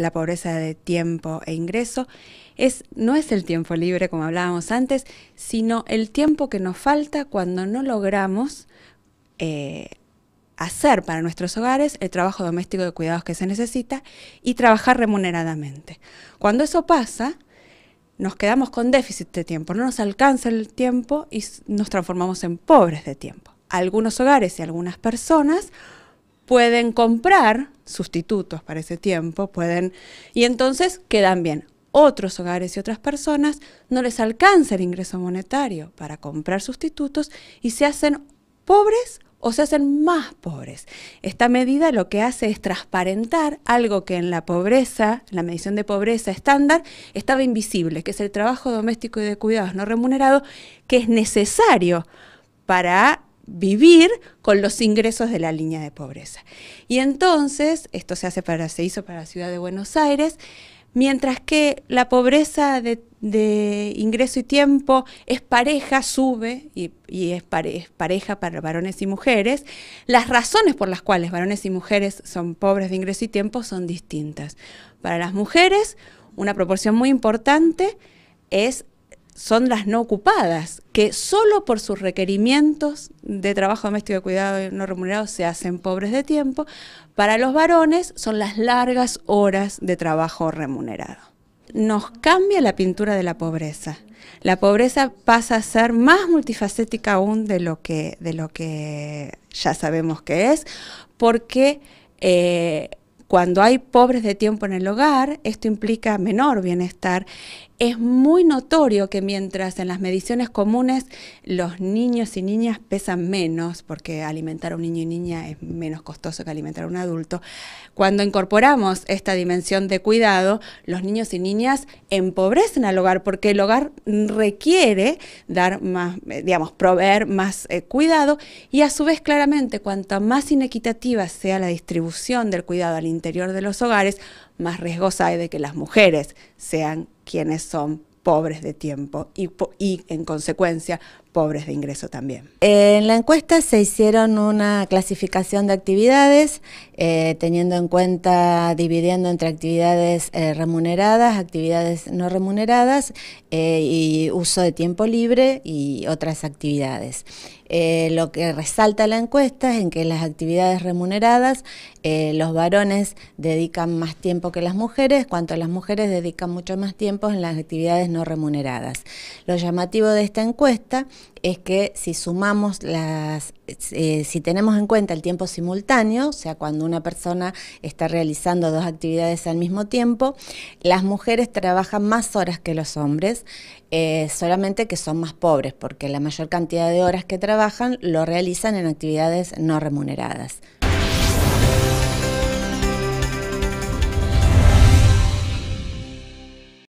la pobreza de tiempo e ingreso, es, no es el tiempo libre, como hablábamos antes, sino el tiempo que nos falta cuando no logramos eh, hacer para nuestros hogares el trabajo doméstico de cuidados que se necesita y trabajar remuneradamente. Cuando eso pasa, nos quedamos con déficit de tiempo, no nos alcanza el tiempo y nos transformamos en pobres de tiempo. Algunos hogares y algunas personas pueden comprar sustitutos para ese tiempo, pueden y entonces quedan bien. Otros hogares y otras personas no les alcanza el ingreso monetario para comprar sustitutos y se hacen pobres o se hacen más pobres. Esta medida lo que hace es transparentar algo que en la pobreza, la medición de pobreza estándar, estaba invisible, que es el trabajo doméstico y de cuidados no remunerado, que es necesario para vivir con los ingresos de la línea de pobreza. Y entonces, esto se, hace para, se hizo para la ciudad de Buenos Aires, mientras que la pobreza de, ingreso y tiempo es pareja, sube y, es, es, pareja para varones y mujeres, las razones por las cuales varones y mujeres son pobres de ingreso y tiempo son distintas. Para las mujeres, una proporción muy importante es son las no ocupadas, que solo por sus requerimientos de trabajo doméstico de cuidado no remunerado se hacen pobres de tiempo. Para los varones son las largas horas de trabajo remunerado. Nos cambia la pintura de la pobreza. La pobreza pasa a ser más multifacética aún de lo que, de lo que ya sabemos que es, porque eh, cuando hay pobres de tiempo en el hogar, esto implica menor bienestar. Es muy notorio que mientras en las mediciones comunes los niños y niñas pesan menos, porque alimentar a un niño y niña es menos costoso que alimentar a un adulto, cuando incorporamos esta dimensión de cuidado, los niños y niñas empobrecen al hogar porque el hogar requiere dar más, eh, digamos, proveer más eh, cuidado y a su vez claramente cuanto más inequitativa sea la distribución del cuidado al interior, interior de los hogares, más riesgos hay de que las mujeres sean quienes son pobres de tiempo y, y en consecuencia pobres de ingreso también. En la encuesta se hicieron una clasificación de actividades, eh, teniendo en cuenta, dividiendo entre actividades eh, remuneradas, actividades no remuneradas eh, y uso de tiempo libre y otras actividades. lo que resalta la encuesta es en que las actividades remuneradas, los varones dedican más tiempo que las mujeres, cuanto las mujeres dedican mucho más tiempo en las actividades no remuneradas. Lo llamativo de esta encuesta es que si sumamos las, eh, si tenemos en cuenta el tiempo simultáneo, o sea, cuando una persona está realizando dos actividades al mismo tiempo, las mujeres trabajan más horas que los hombres, eh, solamente que son más pobres, porque la mayor cantidad de horas que trabajan lo realizan en actividades no remuneradas.